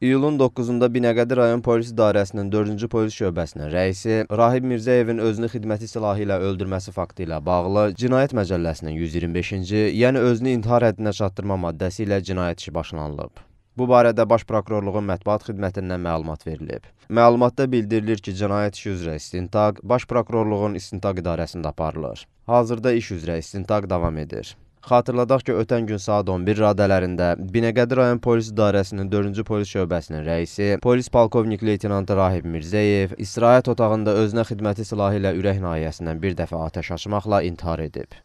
İyulun 9-da Binəqədi rayon polis idarəsinin 4-cü polis şöbəsinin rəisi Rahib Mirzəyevin özünü xidməti silahı ilə öldürməsi faktı ilə bağlı Cinayət Məcəlləsinin 125-ci, yəni özünü intihar həddinə çatdırma maddəsi ilə cinayət işi başlanılıb. Bu barədə Baş Prokurorluğun mətbuat xidmətindən məlumat verilib. Məlumatda bildirilir ki, cinayət işi üzrə istintaq Baş Prokurorluğun istintaq idarəsində aparılır. Hazırda iş üzrə istintaq davam edir. Xatırladaq ki, ötən gün saat 11 radələrində Binəqədi rayon polis idarəsinin 4-cü polis şöbəsinin rəisi, polis polkovnik leytenantı Rahib Mirzəyev istirahət otağında özünə xidməti silahı ilə ürək nahiyəsindən bir dəfə atəş açmaqla intihar edib.